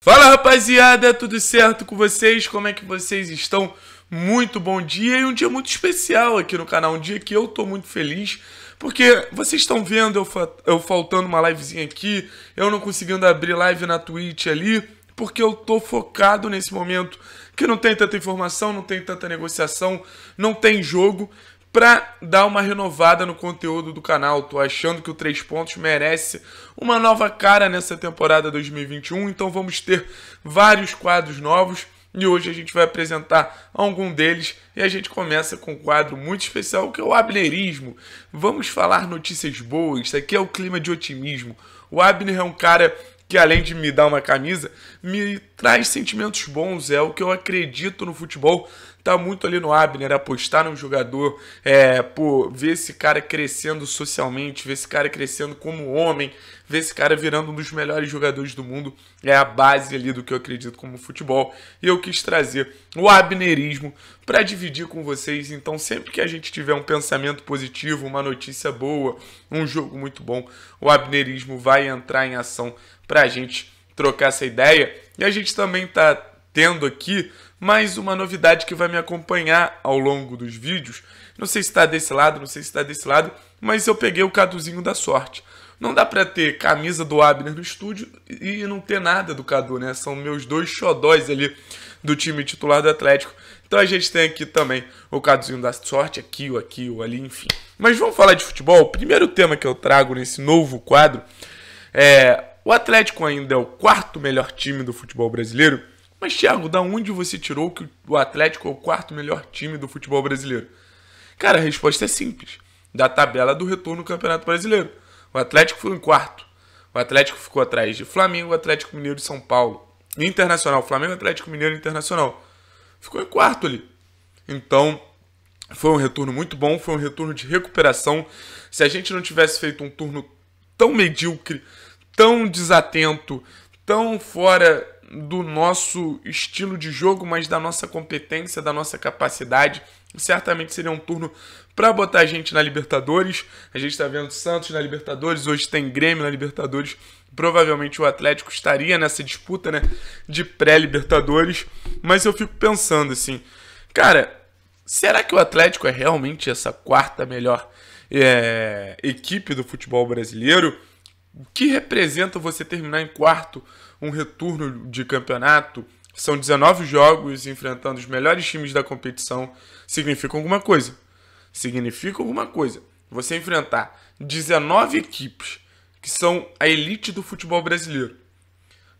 Fala rapaziada, tudo certo com vocês? Como é que vocês estão? Muito bom dia e um dia muito especial aqui no canal, um dia que eu tô muito feliz, porque vocês estão vendo eu, fa eu faltando uma livezinha aqui, eu não conseguindo abrir live na Twitch ali, porque eu tô focado nesse momento que não tem tanta informação, não tem tanta negociação, não tem jogo, para dar uma renovada no conteúdo do canal. Tô achando que o Três Pontos merece uma nova cara nessa temporada 2021, então vamos ter vários quadros novos. E hoje a gente vai apresentar algum deles e a gente começa com um quadro muito especial que é o Abnerismo. Vamos falar notícias boas, isso aqui é o clima de otimismo. O Abner é um cara que além de me dar uma camisa, me traz sentimentos bons, é o que eu acredito no futebol. Tá muito ali no Abner, né, apostar num jogador, é, pô, ver esse cara crescendo socialmente, ver esse cara crescendo como homem, ver esse cara virando um dos melhores jogadores do mundo, é a base ali do que eu acredito como futebol. E eu quis trazer o abnerismo para dividir com vocês. Então, sempre que a gente tiver um pensamento positivo, uma notícia boa, um jogo muito bom, o abnerismo vai entrar em ação para a gente trocar essa ideia. E a gente também está tendo aqui mais uma novidade que vai me acompanhar ao longo dos vídeos. Não sei se está desse lado, não sei se está desse lado, mas eu peguei o caduzinho da sorte. Não dá para ter camisa do Abner no estúdio e não ter nada do Cadu, né? São meus dois xodóis ali do time titular do Atlético. Então a gente tem aqui também o caduzinho da sorte, aqui, o aqui, o ali, enfim. Mas vamos falar de futebol? O primeiro tema que eu trago nesse novo quadro é o Atlético ainda é o quarto melhor time do futebol brasileiro. Mas, Thiago, da onde você tirou que o Atlético é o quarto melhor time do futebol brasileiro? Cara, a resposta é simples: da tabela do retorno do Campeonato Brasileiro. O Atlético foi em quarto. O Atlético ficou atrás de Flamengo, Atlético Mineiro e São Paulo. Internacional, Flamengo, Atlético Mineiro e Internacional. Ficou em quarto ali. Então, foi um retorno muito bom, foi um retorno de recuperação. Se a gente não tivesse feito um turno tão medíocre tão desatento, tão fora do nosso estilo de jogo, mas da nossa competência, da nossa capacidade. Certamente seria um turno para botar a gente na Libertadores. A gente está vendo Santos na Libertadores, hoje tem Grêmio na Libertadores. Provavelmente o Atlético estaria nessa disputa né, de pré-Libertadores. Mas eu fico pensando assim, cara, será que o Atlético é realmente essa quarta melhor é, equipe do futebol brasileiro? O que representa você terminar em quarto um retorno de campeonato? São 19 jogos enfrentando os melhores times da competição. Significa alguma coisa. Significa alguma coisa. Você enfrentar 19 equipes que são a elite do futebol brasileiro.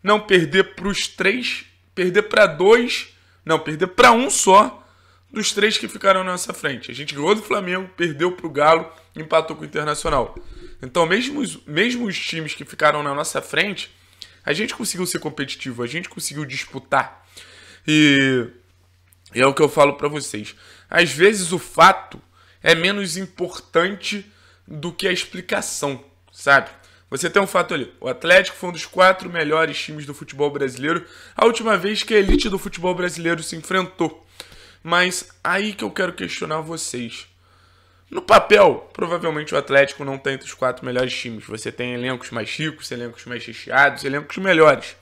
Não perder para os três, perder para dois, não, perder para um só dos três que ficaram na nossa frente. A gente ganhou do Flamengo, perdeu para o Galo, empatou com o Internacional. Então, mesmo os, mesmo os times que ficaram na nossa frente, a gente conseguiu ser competitivo, a gente conseguiu disputar. E, e é o que eu falo para vocês. Às vezes o fato é menos importante do que a explicação, sabe? Você tem um fato ali. O Atlético foi um dos quatro melhores times do futebol brasileiro a última vez que a elite do futebol brasileiro se enfrentou. Mas aí que eu quero questionar vocês. No papel, provavelmente o Atlético não tem tá entre os quatro melhores times. Você tem elencos mais ricos, elencos mais recheados, elencos melhores.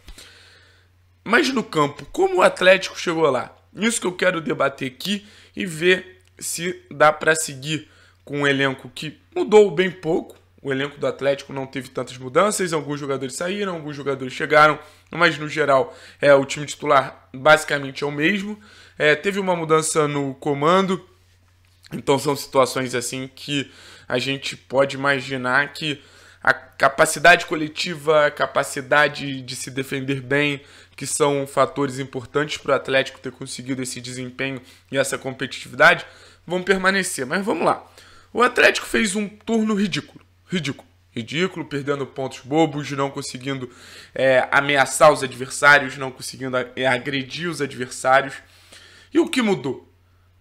Mas no campo, como o Atlético chegou lá? Isso que eu quero debater aqui e ver se dá para seguir com um elenco que mudou bem pouco, o elenco do Atlético não teve tantas mudanças, alguns jogadores saíram, alguns jogadores chegaram, mas no geral é o time titular basicamente é o mesmo. É, teve uma mudança no comando, então são situações assim que a gente pode imaginar que a capacidade coletiva, a capacidade de se defender bem, que são fatores importantes para o Atlético ter conseguido esse desempenho e essa competitividade, vão permanecer. Mas vamos lá. O Atlético fez um turno ridículo ridículo. Ridículo, perdendo pontos bobos, não conseguindo é, ameaçar os adversários, não conseguindo é, agredir os adversários. E o que mudou?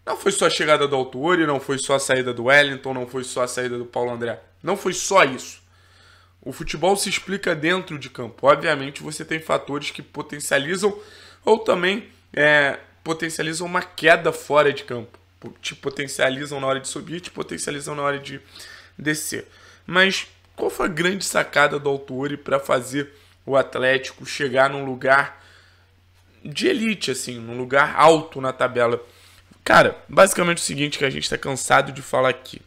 Não foi só a chegada do Altuori, não foi só a saída do Wellington, não foi só a saída do Paulo André. Não foi só isso. O futebol se explica dentro de campo. Obviamente você tem fatores que potencializam ou também é, potencializam uma queda fora de campo. Te potencializam na hora de subir, te potencializam na hora de descer. Mas qual foi a grande sacada do Autori para fazer o Atlético chegar num lugar de elite, assim, num lugar alto na tabela? Cara, basicamente é o seguinte que a gente está cansado de falar aqui.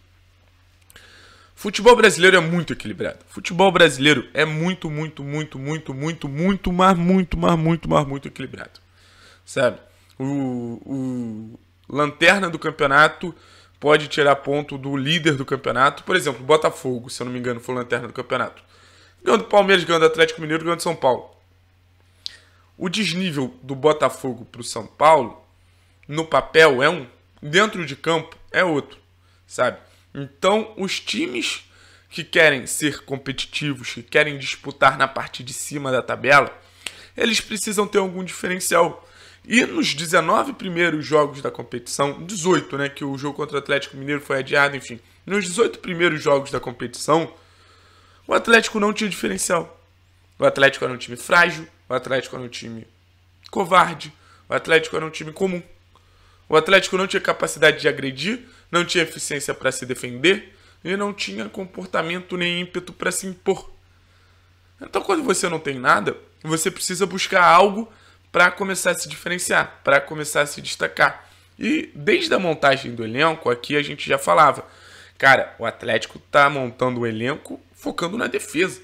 Futebol brasileiro é muito equilibrado. Futebol brasileiro é muito, muito, muito, muito, muito, muito, mas muito, mas muito, mas muito equilibrado. Sabe? O, o lanterna do campeonato pode tirar ponto do líder do campeonato. Por exemplo, Botafogo, se eu não me engano, foi lanterna do campeonato. Ganhando do Palmeiras, ganhando do Atlético Mineiro, ganhando do São Paulo. O desnível do Botafogo para o São Paulo, no papel, é um. Dentro de campo, é outro, sabe? Então, os times que querem ser competitivos, que querem disputar na parte de cima da tabela, eles precisam ter algum diferencial. E nos 19 primeiros jogos da competição, 18, né, que o jogo contra o Atlético Mineiro foi adiado, enfim, nos 18 primeiros jogos da competição, o Atlético não tinha diferencial. O Atlético era um time frágil, o Atlético era um time covarde, o Atlético era um time comum. O Atlético não tinha capacidade de agredir, não tinha eficiência para se defender e não tinha comportamento nem ímpeto para se impor. Então, quando você não tem nada, você precisa buscar algo para começar a se diferenciar, para começar a se destacar. E desde a montagem do elenco, aqui a gente já falava. Cara, o Atlético tá montando o elenco focando na defesa.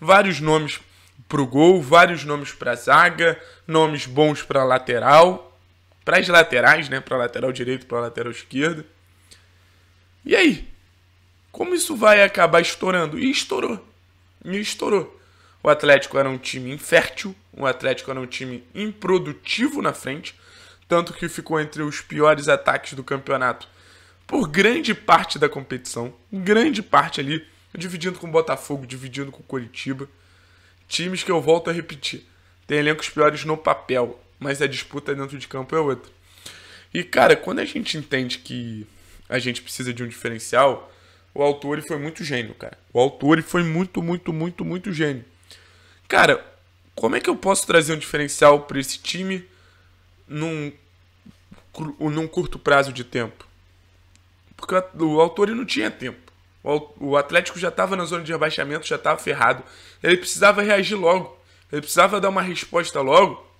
Vários nomes pro gol, vários nomes a zaga, nomes bons para lateral, para as laterais, né, para lateral direito, para lateral esquerda. E aí? Como isso vai acabar estourando? E estourou. E estourou. O Atlético era um time infértil, o Atlético era um time improdutivo na frente, tanto que ficou entre os piores ataques do campeonato por grande parte da competição, grande parte ali, dividindo com o Botafogo, dividindo com o Coritiba. Times que eu volto a repetir, tem elencos piores no papel, mas a disputa dentro de campo é outra. E cara, quando a gente entende que a gente precisa de um diferencial, o Autori foi muito gênio, cara. O Autori foi muito, muito, muito, muito gênio cara, como é que eu posso trazer um diferencial para esse time num, num curto prazo de tempo? Porque o Autori não tinha tempo. O Atlético já estava na zona de rebaixamento, já estava ferrado. Ele precisava reagir logo. Ele precisava dar uma resposta logo.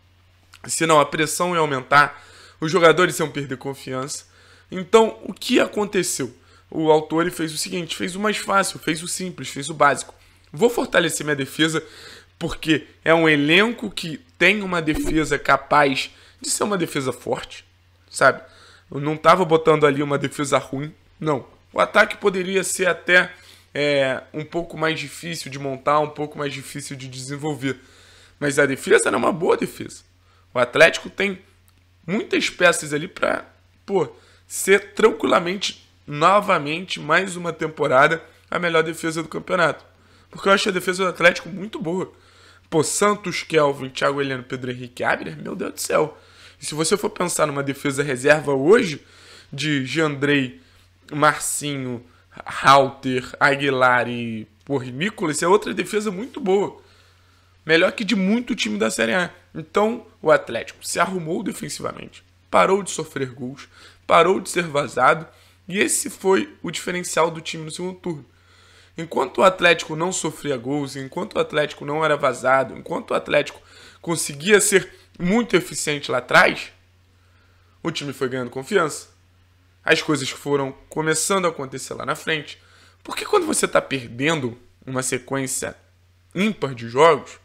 Senão a pressão ia aumentar, os jogadores iam perder confiança. Então, o que aconteceu? O autor fez o seguinte: fez o mais fácil, fez o simples, fez o básico. Vou fortalecer minha defesa, porque é um elenco que tem uma defesa capaz de ser uma defesa forte, sabe? Eu não estava botando ali uma defesa ruim, não. O ataque poderia ser até é, um pouco mais difícil de montar, um pouco mais difícil de desenvolver. Mas a defesa era é uma boa defesa. O Atlético tem muitas peças ali para ser tranquilamente, novamente, mais uma temporada, a melhor defesa do campeonato. Porque eu acho a defesa do Atlético muito boa. Pô, Santos, Kelvin, Thiago Heleno, Pedro Henrique Abner, meu Deus do céu. E se você for pensar numa defesa reserva hoje, de Jandrei, Marcinho, Halter, Aguilar e por Nicolas, é outra defesa muito boa. Melhor que de muito time da Série A. Então, o Atlético se arrumou defensivamente, parou de sofrer gols, parou de ser vazado, e esse foi o diferencial do time no segundo turno. Enquanto o Atlético não sofria gols, enquanto o Atlético não era vazado, enquanto o Atlético conseguia ser muito eficiente lá atrás, o time foi ganhando confiança. As coisas foram começando a acontecer lá na frente. Porque quando você está perdendo uma sequência ímpar de jogos,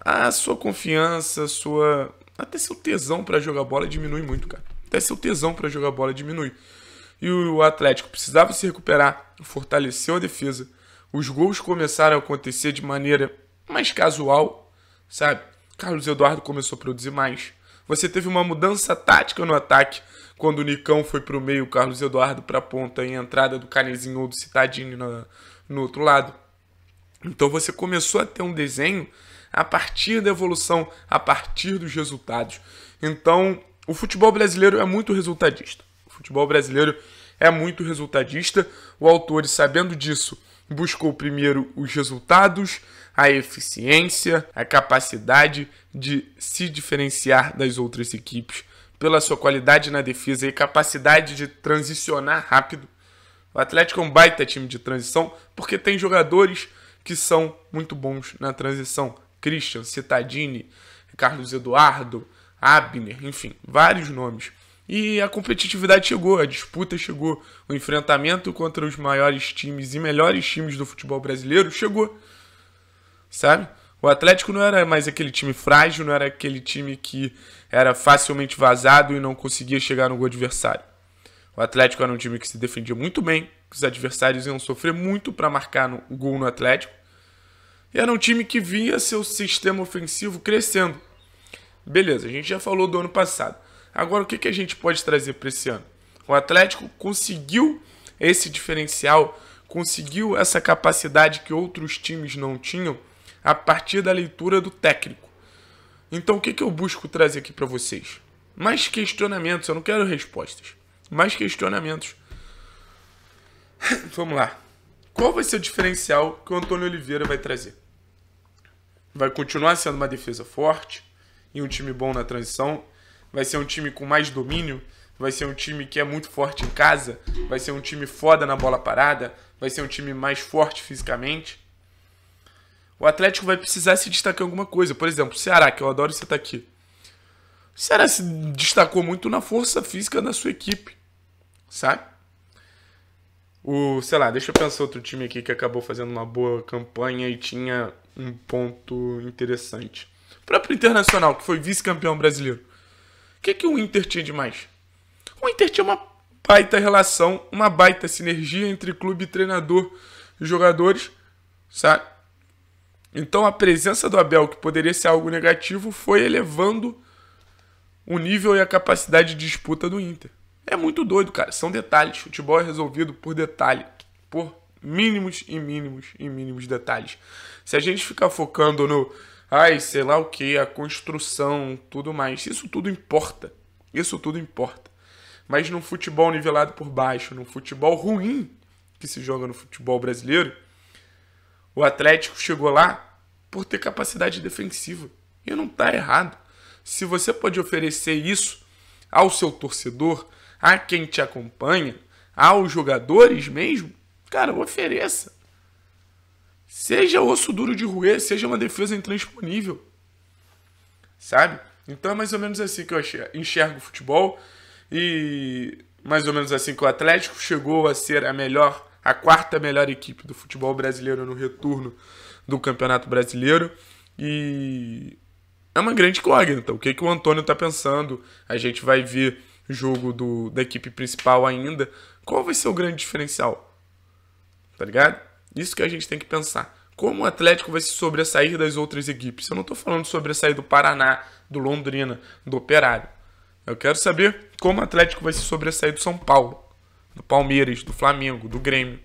a sua confiança, a sua até seu tesão para jogar bola diminui muito, cara. Até seu tesão para jogar bola diminui e o Atlético precisava se recuperar, fortaleceu a defesa. Os gols começaram a acontecer de maneira mais casual, sabe? Carlos Eduardo começou a produzir mais. Você teve uma mudança tática no ataque quando o Nicão foi para o meio, o Carlos Eduardo para a ponta e a entrada do Canezinho ou do Citadinho no, no outro lado. Então você começou a ter um desenho a partir da evolução, a partir dos resultados. Então o futebol brasileiro é muito resultadista futebol brasileiro é muito resultadista. O autor, sabendo disso, buscou primeiro os resultados, a eficiência, a capacidade de se diferenciar das outras equipes pela sua qualidade na defesa e capacidade de transicionar rápido. O Atlético é um baita time de transição porque tem jogadores que são muito bons na transição. Christian, Citadini, Carlos Eduardo, Abner, enfim, vários nomes. E a competitividade chegou, a disputa chegou, o enfrentamento contra os maiores times e melhores times do futebol brasileiro chegou. Sabe? O Atlético não era mais aquele time frágil, não era aquele time que era facilmente vazado e não conseguia chegar no gol adversário. O Atlético era um time que se defendia muito bem, que os adversários iam sofrer muito para marcar o gol no Atlético. E era um time que via seu sistema ofensivo crescendo. Beleza, a gente já falou do ano passado. Agora, o que, que a gente pode trazer para esse ano? O Atlético conseguiu esse diferencial, conseguiu essa capacidade que outros times não tinham a partir da leitura do técnico. Então, o que, que eu busco trazer aqui para vocês? Mais questionamentos, eu não quero respostas. Mais questionamentos. Vamos lá. Qual vai ser o diferencial que o Antônio Oliveira vai trazer? Vai continuar sendo uma defesa forte e um time bom na transição vai ser um time com mais domínio, vai ser um time que é muito forte em casa, vai ser um time foda na bola parada, vai ser um time mais forte fisicamente. O Atlético vai precisar se destacar em alguma coisa. Por exemplo, o Ceará, que eu adoro você estar aqui. O Ceará se destacou muito na força física da sua equipe, sabe? O, sei lá, deixa eu pensar outro time aqui que acabou fazendo uma boa campanha e tinha um ponto interessante. O próprio Internacional, que foi vice-campeão brasileiro. O que, é que o Inter tinha de mais? O Inter tinha uma baita relação, uma baita sinergia entre clube, treinador e jogadores, sabe? Então a presença do Abel, que poderia ser algo negativo, foi elevando o nível e a capacidade de disputa do Inter. É muito doido, cara. São detalhes. Futebol é resolvido por detalhe. Por mínimos e mínimos e mínimos detalhes. Se a gente ficar focando no ai, sei lá o que, a construção, tudo mais. Isso tudo importa. Isso tudo importa. Mas num futebol nivelado por baixo, num futebol ruim que se joga no futebol brasileiro, o Atlético chegou lá por ter capacidade defensiva. E não está errado. Se você pode oferecer isso ao seu torcedor, a quem te acompanha, aos jogadores mesmo, cara, ofereça. Seja osso duro de roer, seja uma defesa intransponível. Sabe? Então é mais ou menos assim que eu enxergo o futebol. E mais ou menos assim que o Atlético chegou a ser a melhor, a quarta melhor equipe do futebol brasileiro no retorno do Campeonato Brasileiro. E é uma grande incógnita. O que, que o Antônio tá pensando? A gente vai ver jogo do, da equipe principal ainda. Qual vai ser o grande diferencial? Tá ligado? Isso que a gente tem que pensar. Como o Atlético vai se sobressair das outras equipes? Eu não estou falando a saída do Paraná, do Londrina, do Operário. Eu quero saber como o Atlético vai se sobressair do São Paulo, do Palmeiras, do Flamengo, do Grêmio.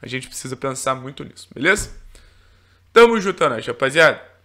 A gente precisa pensar muito nisso, beleza? Tamo juntando, rapaziada.